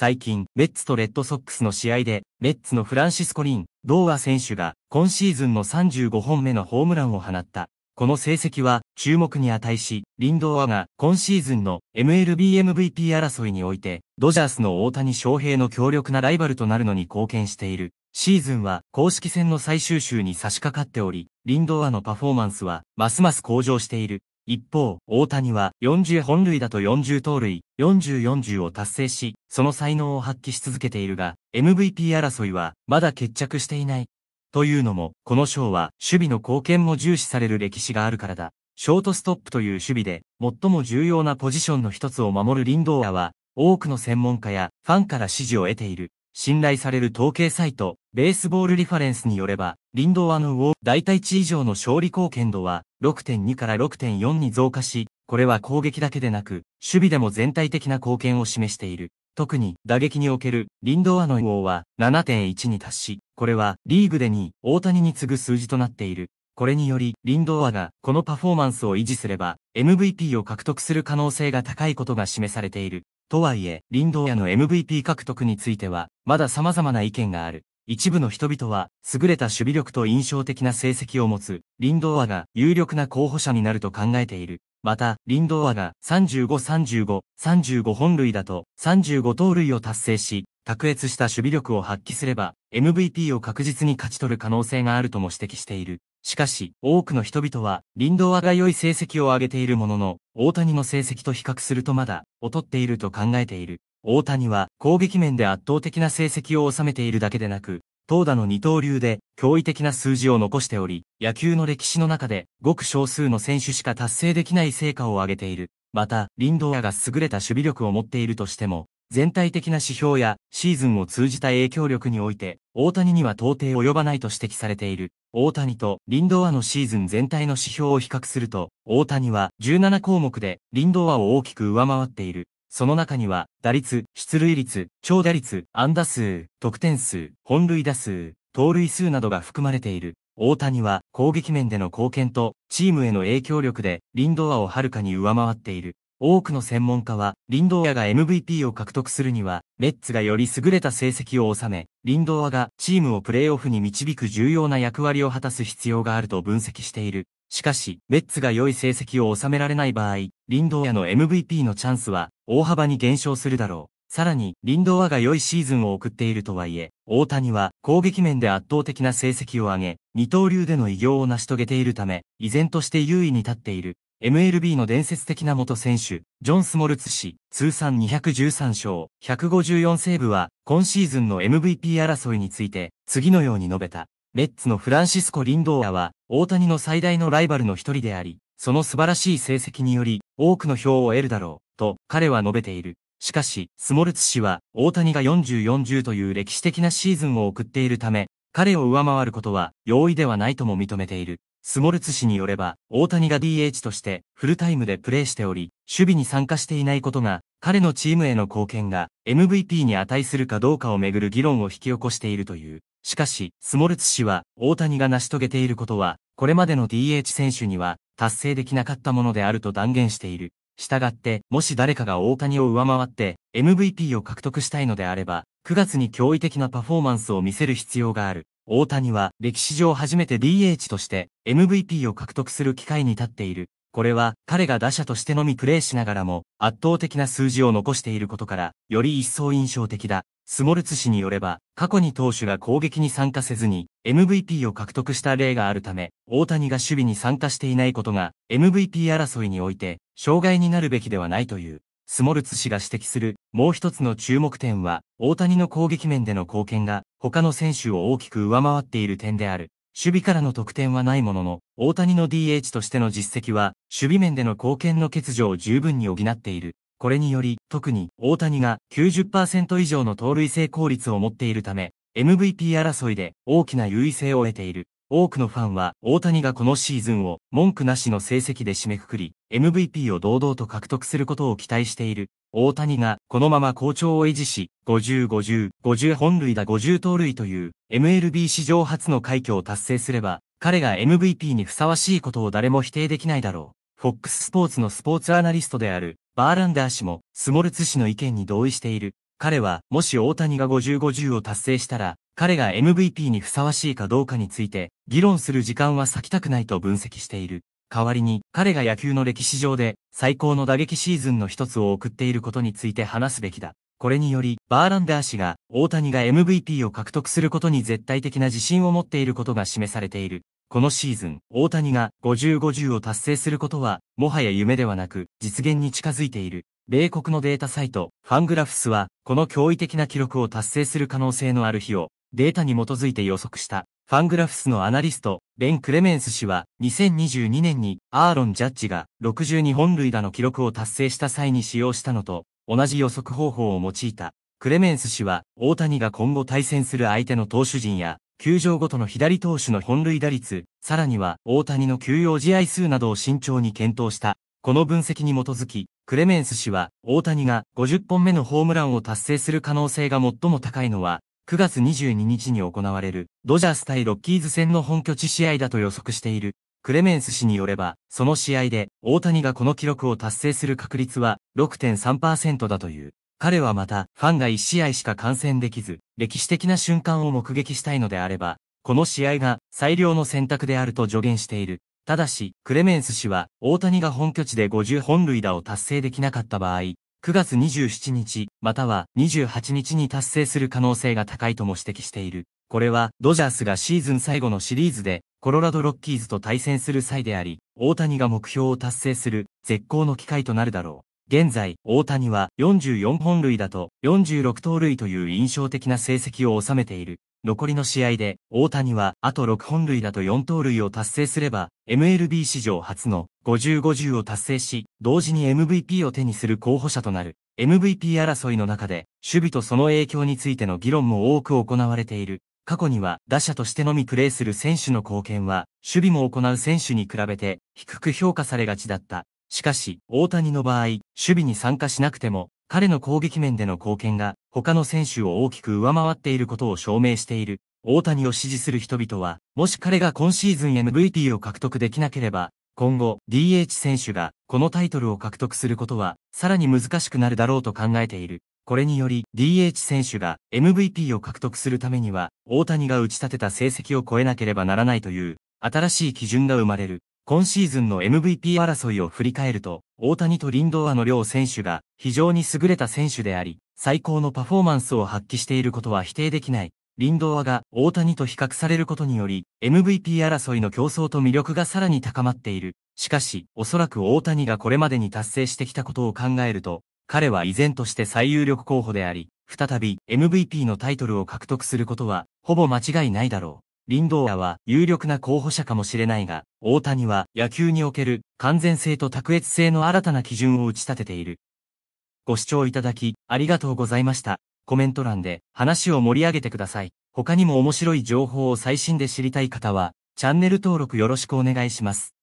最近、メッツとレッドソックスの試合で、メッツのフランシスコ・リン、ドーア選手が、今シーズンの35本目のホームランを放った。この成績は、注目に値し、リンドーアが、今シーズンの MLB MVP 争いにおいて、ドジャースの大谷翔平の強力なライバルとなるのに貢献している。シーズンは公式戦の最終週に差し掛かっており、リンドーアのパフォーマンスはますます向上している。一方、大谷は40本塁打と40盗塁、4040を達成し、その才能を発揮し続けているが、MVP 争いはまだ決着していない。というのも、この賞は守備の貢献も重視される歴史があるからだ。ショートストップという守備で、最も重要なポジションの一つを守るリンドーアは、多くの専門家やファンから支持を得ている。信頼される統計サイト、ベースボールリファレンスによれば、リンドのウォー大体値以上の勝利貢献度は6.2から6.4に増加し、これは攻撃だけでなく、守備でも全体的な貢献を示している。特に打撃におけるリンドの王は7.1に達し、これはリーグで2位、大谷に次ぐ数字となっている。これにより、リンドがこのパフォーマンスを維持すれば、MVP を獲得する可能性が高いことが示されている。とはいえ、林道屋の MVP 獲得については、まだ様々な意見がある。一部の人々は、優れた守備力と印象的な成績を持つ、林道屋が有力な候補者になると考えている。また、林道屋が35、35、35本類だと、35盗塁を達成し、卓越した守備力を発揮すれば、MVP を確実に勝ち取る可能性があるとも指摘している。しかし、多くの人々は、林道はが良い成績を上げているものの、大谷の成績と比較するとまだ、劣っていると考えている。大谷は、攻撃面で圧倒的な成績を収めているだけでなく、投打の二刀流で、驚異的な数字を残しており、野球の歴史の中で、ごく少数の選手しか達成できない成果を上げている。また、林道アが優れた守備力を持っているとしても、全体的な指標やシーズンを通じた影響力において、大谷には到底及ばないと指摘されている。大谷とリンドアのシーズン全体の指標を比較すると、大谷は17項目でリンドアを大きく上回っている。その中には、打率、出塁率、長打率、安打数、得点数、本塁打数、盗塁数などが含まれている。大谷は攻撃面での貢献とチームへの影響力でリンドアをはるかに上回っている。多くの専門家は、リンドーアが MVP を獲得するには、メッツがより優れた成績を収め、リンドーアがチームをプレーオフに導く重要な役割を果たす必要があると分析している。しかし、メッツが良い成績を収められない場合、リンドーアの MVP のチャンスは大幅に減少するだろう。さらに、リンドーアが良いシーズンを送っているとはいえ、大谷は攻撃面で圧倒的な成績を上げ、二刀流での偉業を成し遂げているため、依然として優位に立っている。MLB の伝説的な元選手、ジョン・スモルツ氏、通算213勝、154セーブは、今シーズンの MVP 争いについて、次のように述べた。メッツのフランシスコ・リンドーアは、大谷の最大のライバルの一人であり、その素晴らしい成績により、多くの票を得るだろう、と、彼は述べている。しかし、スモルツ氏は、大谷が4040という歴史的なシーズンを送っているため、彼を上回ることは容易ではないとも認めている。スモルツ氏によれば、大谷が DH としてフルタイムでプレーしており、守備に参加していないことが、彼のチームへの貢献が MVP に値するかどうかをめぐる議論を引き起こしているという。しかし、スモルツ氏は、大谷が成し遂げていることは、これまでの DH 選手には達成できなかったものであると断言している。したがって、もし誰かが大谷を上回って MVP を獲得したいのであれば、9月に驚異的なパフォーマンスを見せる必要がある。大谷は歴史上初めて DH として MVP を獲得する機会に立っている。これは彼が打者としてのみプレーしながらも圧倒的な数字を残していることからより一層印象的だ。スモルツ氏によれば過去に投手が攻撃に参加せずに MVP を獲得した例があるため大谷が守備に参加していないことが MVP 争いにおいて障害になるべきではないという。スモルツ氏が指摘するもう一つの注目点は大谷の攻撃面での貢献が他の選手を大きく上回っている点である。守備からの得点はないものの、大谷の DH としての実績は、守備面での貢献の欠如を十分に補っている。これにより、特に大谷が90%以上の盗塁成功率を持っているため、MVP 争いで大きな優位性を得ている。多くのファンは大谷がこのシーズンを文句なしの成績で締めくくり、MVP を堂々と獲得することを期待している。大谷がこのまま好調を維持し、50、50、50本塁打50盗塁という MLB 史上初の快挙を達成すれば、彼が MVP にふさわしいことを誰も否定できないだろう。FOX スポーツのスポーツアナリストであるバーランダー氏もスモルツ氏の意見に同意している。彼は、もし大谷が50-50を達成したら、彼が MVP にふさわしいかどうかについて、議論する時間は割きたくないと分析している。代わりに、彼が野球の歴史上で、最高の打撃シーズンの一つを送っていることについて話すべきだ。これにより、バーランダー氏が、大谷が MVP を獲得することに絶対的な自信を持っていることが示されている。このシーズン、大谷が50-50を達成することは、もはや夢ではなく、実現に近づいている。米国のデータサイト、ファングラフスは、この驚異的な記録を達成する可能性のある日を、データに基づいて予測した。ファングラフスのアナリスト、ベン・クレメンス氏は、2022年に、アーロン・ジャッジが、62本塁打の記録を達成した際に使用したのと、同じ予測方法を用いた。クレメンス氏は、大谷が今後対戦する相手の投手陣や、球場ごとの左投手の本塁打率、さらには大谷の休養試合数などを慎重に検討した。この分析に基づき、クレメンス氏は、大谷が50本目のホームランを達成する可能性が最も高いのは、9月22日に行われる、ドジャース対ロッキーズ戦の本拠地試合だと予測している。クレメンス氏によれば、その試合で、大谷がこの記録を達成する確率は6.3%だという。彼はまた、ファンが1試合しか観戦できず、歴史的な瞬間を目撃したいのであれば、この試合が最良の選択であると助言している。ただし、クレメンス氏は、大谷が本拠地で50本塁打を達成できなかった場合、9月27日、または28日に達成する可能性が高いとも指摘している。これは、ドジャースがシーズン最後のシリーズで、コロラドロッキーズと対戦する際であり、大谷が目標を達成する、絶好の機会となるだろう。現在、大谷は44本塁打と46盗塁という印象的な成績を収めている。残りの試合で、大谷はあと6本類だと4盗塁を達成すれば、MLB 史上初の50-50を達成し、同時に MVP を手にする候補者となる。MVP 争いの中で、守備とその影響についての議論も多く行われている。過去には打者としてのみプレーする選手の貢献は、守備も行う選手に比べて低く評価されがちだった。しかし、大谷の場合、守備に参加しなくても、彼の攻撃面での貢献が他の選手を大きく上回っていることを証明している。大谷を支持する人々は、もし彼が今シーズン MVP を獲得できなければ、今後 DH 選手がこのタイトルを獲得することは、さらに難しくなるだろうと考えている。これにより DH 選手が MVP を獲得するためには、大谷が打ち立てた成績を超えなければならないという、新しい基準が生まれる。今シーズンの MVP 争いを振り返ると、大谷とリンドアの両選手が非常に優れた選手であり、最高のパフォーマンスを発揮していることは否定できない。リンドアが大谷と比較されることにより、MVP 争いの競争と魅力がさらに高まっている。しかし、おそらく大谷がこれまでに達成してきたことを考えると、彼は依然として最有力候補であり、再び MVP のタイトルを獲得することは、ほぼ間違いないだろう。林道アは有力な候補者かもしれないが、大谷は野球における完全性と卓越性の新たな基準を打ち立てている。ご視聴いただき、ありがとうございました。コメント欄で話を盛り上げてください。他にも面白い情報を最新で知りたい方は、チャンネル登録よろしくお願いします。